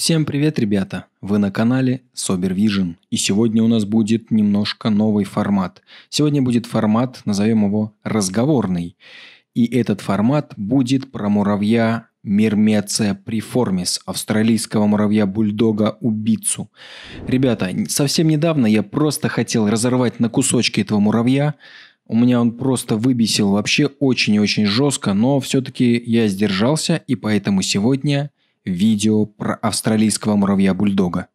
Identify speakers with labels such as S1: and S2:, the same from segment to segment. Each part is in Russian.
S1: Всем привет, ребята! Вы на канале Sober Vision. И сегодня у нас будет немножко новый формат. Сегодня будет формат, назовем его разговорный. И этот формат будет про муравья Мирмеция приформис, австралийского муравья-бульдога-убийцу. Ребята, совсем недавно я просто хотел разорвать на кусочки этого муравья, у меня он просто выбесил вообще очень и очень жестко, но все-таки я сдержался, и поэтому сегодня видео про австралийского муравья-бульдога.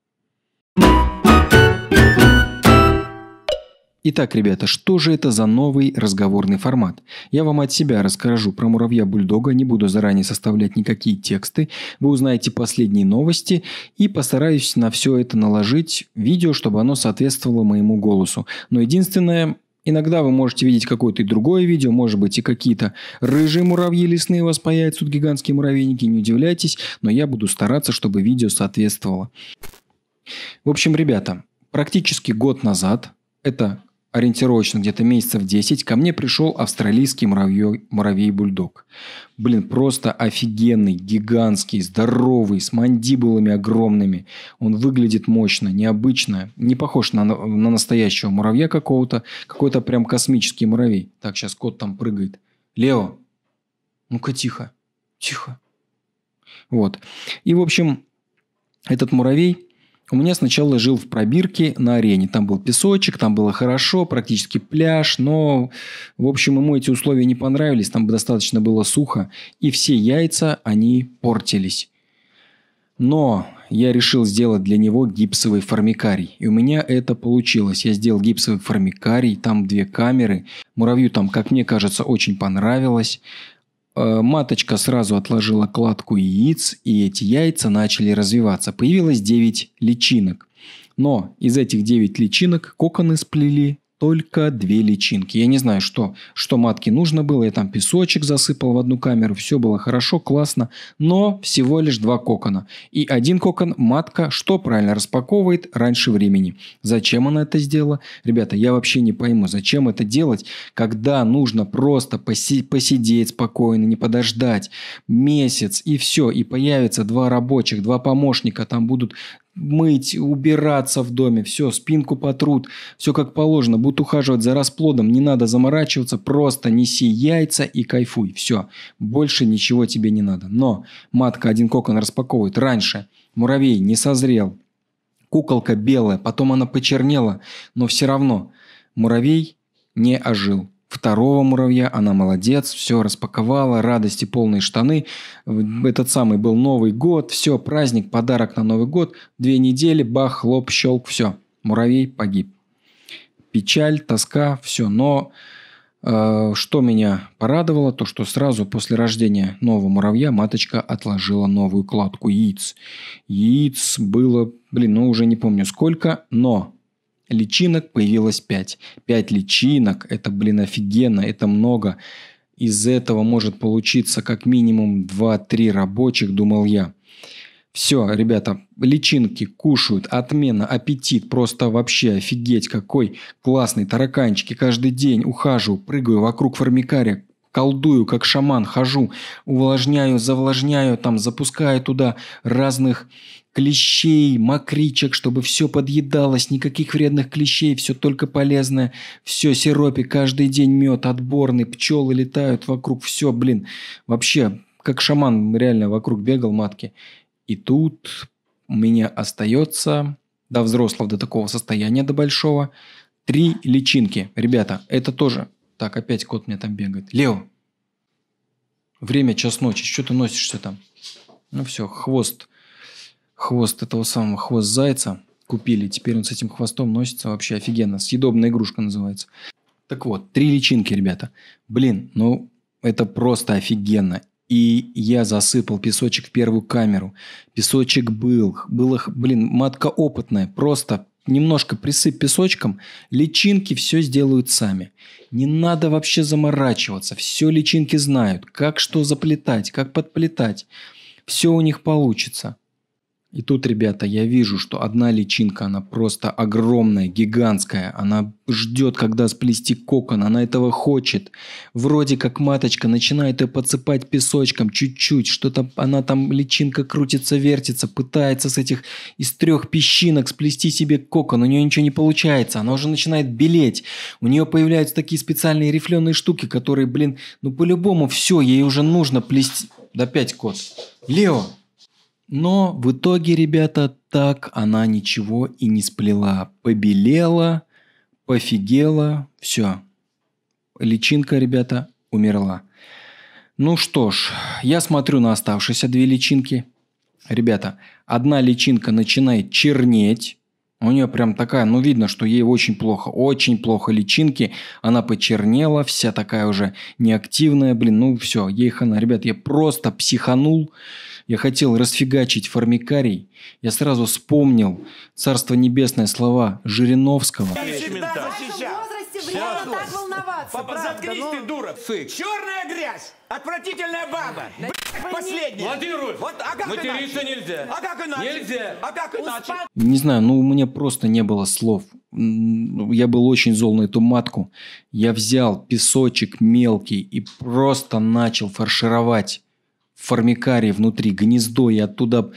S1: Итак, ребята, что же это за новый разговорный формат? Я вам от себя расскажу про муравья-бульдога, не буду заранее составлять никакие тексты. Вы узнаете последние новости и постараюсь на все это наложить видео, чтобы оно соответствовало моему голосу. Но единственное, Иногда вы можете видеть какое-то и другое видео, может быть и какие-то рыжие муравьи лесные у вас появятся, тут гигантские муравейники, не удивляйтесь, но я буду стараться, чтобы видео соответствовало. В общем, ребята, практически год назад, это ориентировочно где-то месяцев 10, ко мне пришел австралийский муравей-бульдог. Блин, просто офигенный, гигантский, здоровый, с мандибулами огромными. Он выглядит мощно, необычно, не похож на, на настоящего муравья какого-то, какой-то прям космический муравей. Так, сейчас кот там прыгает. Лео, ну-ка тихо, тихо. Вот. И, в общем, этот муравей – у меня сначала жил в пробирке на арене. Там был песочек, там было хорошо, практически пляж, но, в общем, ему эти условия не понравились, там достаточно было сухо, и все яйца, они портились. Но я решил сделать для него гипсовый формикарий. И у меня это получилось. Я сделал гипсовый формикарий, там две камеры. Муравью там, как мне кажется, очень понравилось. Э, маточка сразу отложила кладку яиц, и эти яйца начали развиваться. Появилось 9 личинок. Но из этих 9 личинок коконы сплели только две личинки. Я не знаю, что, что матке нужно было. Я там песочек засыпал в одну камеру. Все было хорошо, классно. Но всего лишь два кокона. И один кокон матка что правильно распаковывает раньше времени. Зачем она это сделала? Ребята, я вообще не пойму, зачем это делать, когда нужно просто поси посидеть спокойно, не подождать месяц и все. И появится два рабочих, два помощника. Там будут мыть, убираться в доме, все, спинку потрут, все как положено, будут ухаживать за расплодом, не надо заморачиваться, просто неси яйца и кайфуй, все, больше ничего тебе не надо. Но матка один кокон распаковывает раньше, муравей не созрел, куколка белая, потом она почернела, но все равно муравей не ожил второго муравья, она молодец, все распаковала, радости полные штаны. Этот самый был Новый год, все, праздник, подарок на Новый год, две недели, бах, лоб, щелк, все, муравей погиб. Печаль, тоска, все, но э, что меня порадовало, то что сразу после рождения нового муравья маточка отложила новую кладку яиц. Яиц было, блин, ну уже не помню сколько, но Личинок появилось 5. 5 личинок, это, блин, офигенно, это много. Из этого может получиться как минимум 2-3 рабочих, думал я. Все, ребята, личинки кушают, отмена, аппетит, просто вообще офигеть, какой классный, тараканчики, каждый день ухаживаю, прыгаю вокруг формикария, колдую, как шаман, хожу, увлажняю, завлажняю, там, запускаю туда разных клещей, мокричек, чтобы все подъедалось, никаких вредных клещей, все только полезное, все сиропе, каждый день мед отборный, пчелы летают вокруг, все, блин, вообще, как шаман реально вокруг бегал матки. И тут у меня остается до взрослого, до такого состояния, до большого, три личинки. Ребята, это тоже так, опять кот мне там бегает. Лео! Время час ночи. Что ты носишься там? Ну все, хвост. Хвост этого самого, хвост зайца купили. Теперь он с этим хвостом носится вообще офигенно. Съедобная игрушка называется. Так вот, три личинки, ребята. Блин, ну это просто офигенно. И я засыпал песочек в первую камеру. Песочек был. Было, блин, матка опытная. Просто немножко присыпь песочком, личинки все сделают сами. Не надо вообще заморачиваться, все личинки знают, как что заплетать, как подплетать. Все у них получится. И тут, ребята, я вижу, что одна личинка, она просто огромная, гигантская. Она ждет, когда сплести кокон, она этого хочет. Вроде как маточка начинает ее подсыпать песочком чуть-чуть. Что-то она там, личинка крутится, вертится, пытается с этих, из трех песчинок сплести себе кокон. У нее ничего не получается, она уже начинает белеть. У нее появляются такие специальные рифленые штуки, которые, блин, ну по-любому все, ей уже нужно плести... Да пять кот. Лео, но в итоге, ребята, так она ничего и не сплела. Побелела, пофигела, все. Личинка, ребята, умерла. Ну что ж, я смотрю на оставшиеся две личинки. Ребята, одна личинка начинает чернеть, у нее прям такая, ну видно, что ей очень плохо, очень плохо личинки. Она почернела, вся такая уже неактивная, блин, ну все, ей хана. Ребят, я просто психанул. Я хотел расфигачить формикарий. Я сразу вспомнил царство небесное слова Жириновского. Я всегда в возрасте время Признаться, Папа, правда, ты, ну. дура. Сык. Черная грязь, отвратительная баба. Да Последняя. Владимир вот, а как материться иначе? нельзя. А как иначе? Нельзя. А как иначе? Не знаю, ну у меня просто не было слов. Я был очень зол на эту матку. Я взял песочек мелкий и просто начал фаршировать формикарий внутри гнездо и оттуда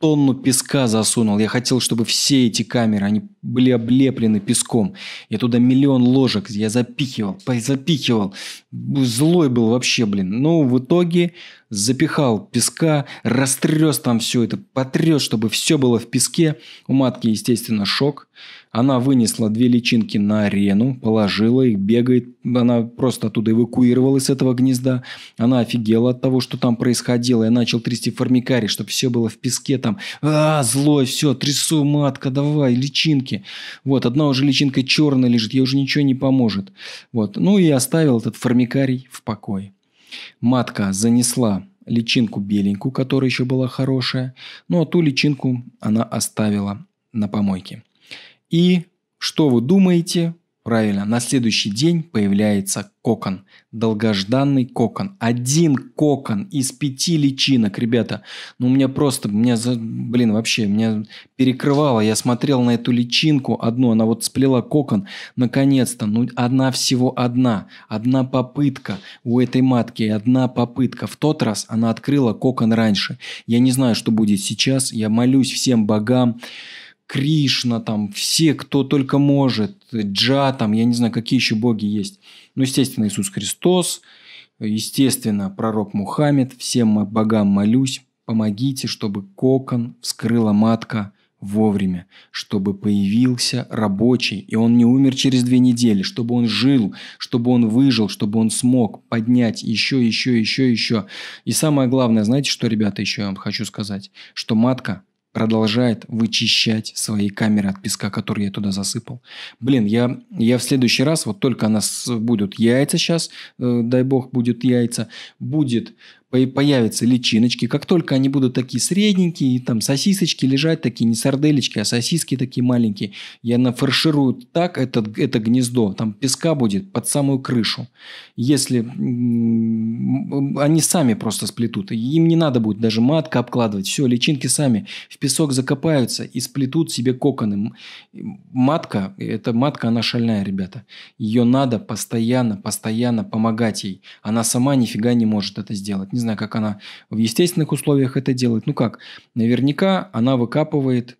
S1: тонну песка засунул. Я хотел, чтобы все эти камеры, они были облеплены песком. Я туда миллион ложек я запихивал, запихивал. Злой был вообще, блин. Но ну, в итоге запихал песка, растрес там все это, потрес, чтобы все было в песке. У матки, естественно, шок. Она вынесла две личинки на арену, положила их, бегает. Она просто оттуда эвакуировалась с этого гнезда. Она офигела от того, что там происходило. Я начал трясти формикарий, чтобы все было в песке там. А, злой, все, трясу, матка, давай, личинки личинки. Вот, одна уже личинка черная лежит, ей уже ничего не поможет. Вот, ну и оставил этот формикарий в покое. Матка занесла личинку беленькую, которая еще была хорошая, ну а ту личинку она оставила на помойке. И что вы думаете? Правильно, на следующий день появляется кокон, долгожданный кокон. Один кокон из пяти личинок, ребята. Ну, у меня просто, меня, блин, вообще, меня перекрывало. Я смотрел на эту личинку одну, она вот сплела кокон. Наконец-то, ну, одна всего одна. Одна попытка у этой матки, одна попытка. В тот раз она открыла кокон раньше. Я не знаю, что будет сейчас. Я молюсь всем богам. Кришна, там, все, кто только может, Джа, там, я не знаю, какие еще боги есть. Ну, естественно, Иисус Христос, естественно, пророк Мухаммед, всем богам молюсь, помогите, чтобы кокон вскрыла матка вовремя, чтобы появился рабочий, и он не умер через две недели, чтобы он жил, чтобы он выжил, чтобы он смог поднять еще, еще, еще, еще. И самое главное, знаете, что, ребята, еще я вам хочу сказать, что матка продолжает вычищать свои камеры от песка, который я туда засыпал. Блин, я, я в следующий раз, вот только у нас будут яйца сейчас, э, дай бог, будет яйца, будет появятся личиночки. Как только они будут такие средненькие, там сосисочки лежать, такие не сарделечки, а сосиски такие маленькие, я нафарширую так это, это гнездо, там песка будет под самую крышу. Если они сами просто сплетут, им не надо будет даже матка обкладывать, все, личинки сами в песок закопаются и сплетут себе коконы. Матка, эта матка, она шальная, ребята. Ее надо постоянно, постоянно помогать ей. Она сама нифига не может это сделать. Не знаю, как она в естественных условиях это делает. Ну как, наверняка она выкапывает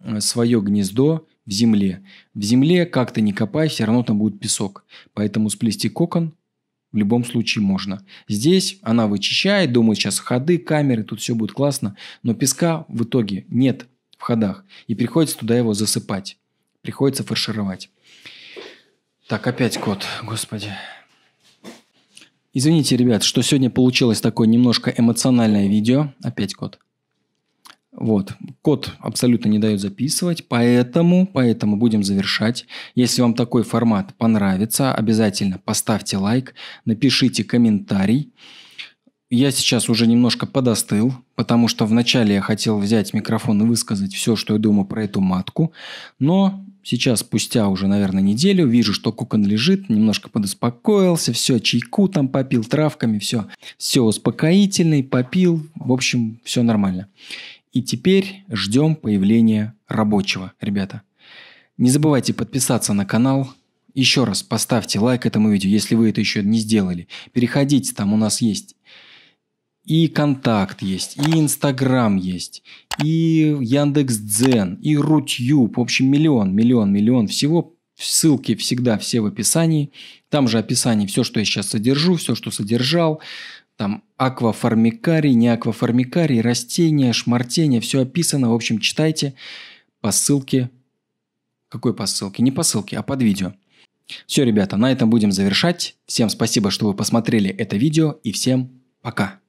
S1: э, свое гнездо в земле. В земле, как ты не копай, все равно там будет песок. Поэтому сплести кокон в любом случае можно. Здесь она вычищает, думает, сейчас ходы, камеры, тут все будет классно. Но песка в итоге нет в ходах. И приходится туда его засыпать. Приходится фаршировать. Так, опять кот, господи. Извините, ребят, что сегодня получилось такое немножко эмоциональное видео. Опять код. Вот. Код абсолютно не дает записывать, поэтому, поэтому будем завершать. Если вам такой формат понравится, обязательно поставьте лайк, напишите комментарий. Я сейчас уже немножко подостыл, потому что вначале я хотел взять микрофон и высказать все, что я думаю про эту матку, но сейчас, спустя уже, наверное, неделю, вижу, что кокон лежит, немножко подуспокоился, все, чайку там попил, травками, все, все успокоительный, попил, в общем, все нормально. И теперь ждем появления рабочего, ребята. Не забывайте подписаться на канал, еще раз поставьте лайк этому видео, если вы это еще не сделали. Переходите, там у нас есть и Контакт есть, и Инстаграм есть, и Яндекс Дзен, и Рутюб. В общем, миллион, миллион, миллион всего. Ссылки всегда все в описании. Там же описание все, что я сейчас содержу, все, что содержал. Там акваформикарий, не акваформикарий, растения, шмартения, все описано. В общем, читайте по ссылке. Какой по ссылке? Не по ссылке, а под видео. Все, ребята, на этом будем завершать. Всем спасибо, что вы посмотрели это видео и всем пока.